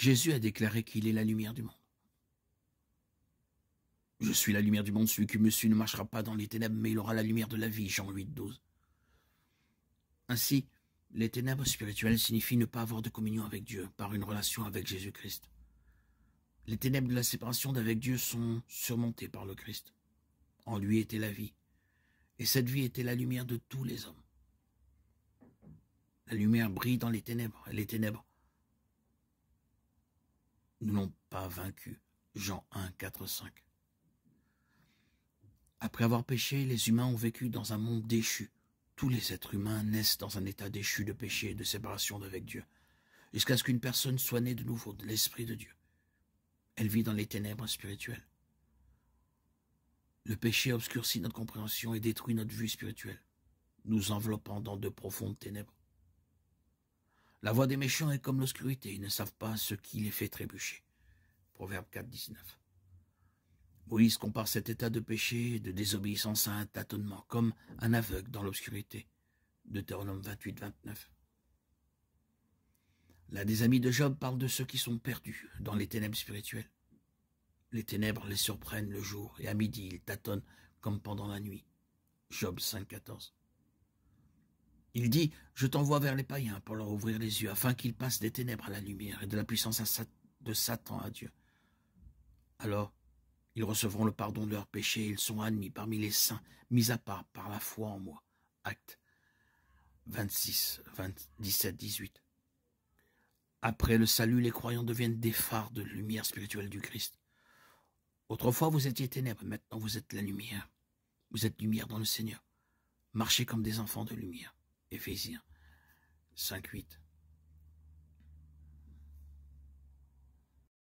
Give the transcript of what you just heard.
Jésus a déclaré qu'il est la lumière du monde. Je suis la lumière du monde, celui qui me suit ne marchera pas dans les ténèbres, mais il aura la lumière de la vie. Jean 8, 12. Ainsi, les ténèbres spirituelles signifient ne pas avoir de communion avec Dieu par une relation avec Jésus-Christ. Les ténèbres de la séparation d'avec Dieu sont surmontées par le Christ. En lui était la vie, et cette vie était la lumière de tous les hommes. La lumière brille dans les ténèbres, et les ténèbres ne l'ont pas vaincu. Jean 1, 4, 5. Après avoir péché, les humains ont vécu dans un monde déchu. Tous les êtres humains naissent dans un état déchu de péché et de séparation avec Dieu, jusqu'à ce qu'une personne soit née de nouveau de l'Esprit de Dieu. Elle vit dans les ténèbres spirituelles. Le péché obscurcit notre compréhension et détruit notre vue spirituelle, nous enveloppant dans de profondes ténèbres. La voix des méchants est comme l'obscurité, ils ne savent pas ce qui les fait trébucher. Proverbe 4, 19. Moïse compare cet état de péché, de désobéissance à un tâtonnement, comme un aveugle dans l'obscurité. Deutéronome 28, 29. L'un des amis de Job parle de ceux qui sont perdus dans les ténèbres spirituelles. Les ténèbres les surprennent le jour, et à midi ils tâtonnent comme pendant la nuit. Job 5, il dit, je t'envoie vers les païens pour leur ouvrir les yeux, afin qu'ils passent des ténèbres à la lumière et de la puissance de Satan à Dieu. Alors, ils recevront le pardon de leurs péchés, ils sont admis parmi les saints, mis à part par la foi en moi. Acte 26, 17, 18. Après le salut, les croyants deviennent des phares de lumière spirituelle du Christ. Autrefois, vous étiez ténèbres, maintenant vous êtes la lumière. Vous êtes lumière dans le Seigneur. Marchez comme des enfants de lumière. Ephésiens 5-8.